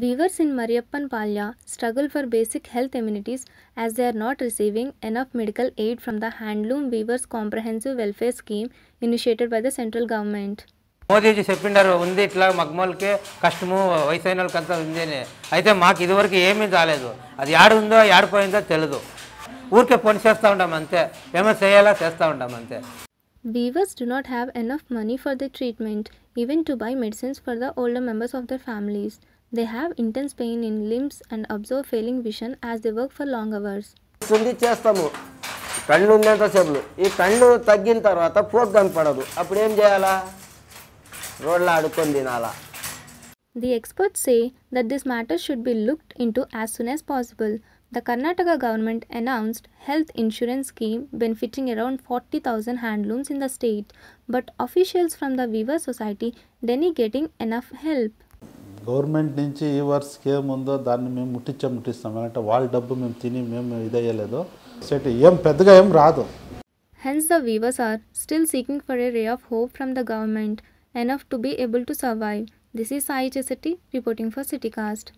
Weavers in Mariappan Palya struggle for basic health amenities as they are not receiving enough medical aid from the Handloom Weavers Comprehensive Welfare Scheme initiated by the central government. మోదీజీ చెప్పిండారు ఉంది ఇట్లా మగ్మోళ్ళకే కష్టము వయసైన వాళ్ళకంతా ఉంది అని అయితే మాకు ఇదివరకు ఏమీ రాలేదు అది యాడుందో యాడిపోయిందో తెలియదు ఊరికే పని చేస్తూ ఉంటాం అంతే ఏమో చేయాలా చేస్తూ ఉంటాం అంతే Weavers do not have enough money for the treatment, even to buy medicines for the older members of their families. They have intense pain in limbs and observe failing vision as they work for long hours. సుంది చేస్తాము కళ్ళు ఉన్నంతసేపులు ఈ కళ్ళు తగ్గిన తర్వాత poke కనపడదు అప్పుడు ఏం చేయాలా రోడ్లో అడుక్కొని తినాలా The experts say that this matter should be looked into as soon as possible. The Karnataka government announced health insurance scheme benefiting around 40,000 handlooms in the state, but officials from the Weaver Society deny getting enough help. Government నుంచి ఈ వర్స్కి scheme ఉందో దాన్ని మేము ముట్టించే ముట్టిస్తాం అంటే వాళ్ళ డబ్బు మేము తిని మేము ఇదయ్యలేదు సెట్ ఏం పెద్దగా ఏం రాదు hence the weavers are still seeking for a ray of hope from the government enough to be able to survive this is Sai Chesetti reporting for city cost